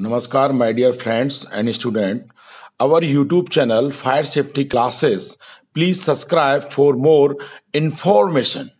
Namaskar, my dear friends and students. Our YouTube channel Fire Safety Classes. Please subscribe for more information.